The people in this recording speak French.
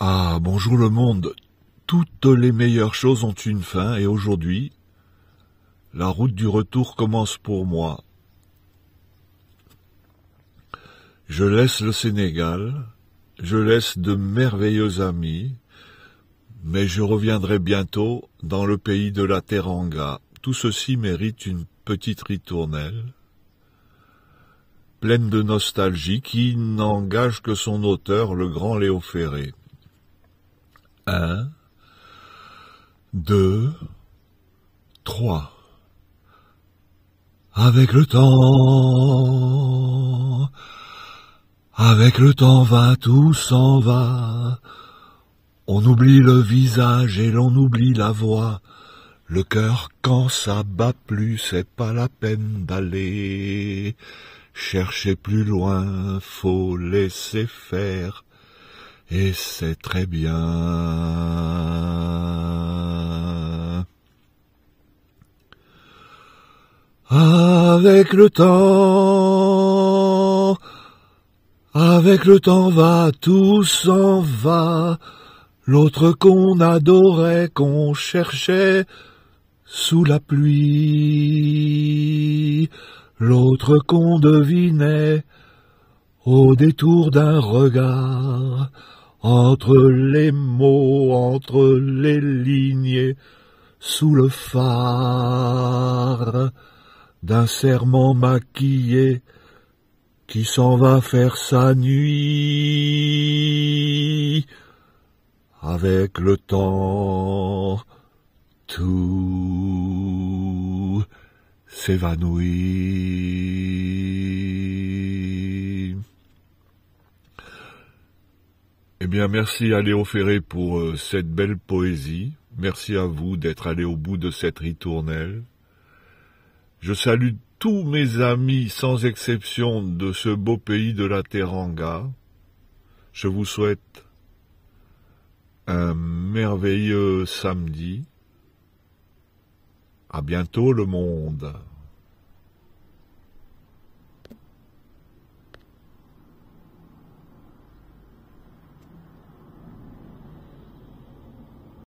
Ah, bonjour le monde. Toutes les meilleures choses ont une fin et aujourd'hui, la route du retour commence pour moi. Je laisse le Sénégal, je laisse de merveilleux amis, mais je reviendrai bientôt dans le pays de la Teranga. Tout ceci mérite une petite ritournelle pleine de nostalgie qui n'engage que son auteur, le grand Léo Ferré. 2, 3. Avec le temps, avec le temps va, tout s'en va. On oublie le visage et l'on oublie la voix. Le cœur, quand ça bat plus, c'est pas la peine d'aller chercher plus loin, faut laisser faire et c'est très bien. Avec le temps, avec le temps va, tout s'en va. L'autre qu'on adorait, qu'on cherchait sous la pluie, l'autre qu'on devinait au détour d'un regard entre les mots, entre les lignes, sous le phare d'un serment maquillé qui s'en va faire sa nuit avec le temps tout s'évanouit. Eh bien, merci à Léo Ferré pour euh, cette belle poésie. Merci à vous d'être allé au bout de cette ritournelle. Je salue tous mes amis, sans exception, de ce beau pays de la Teranga. Je vous souhaite un merveilleux samedi. À bientôt le monde.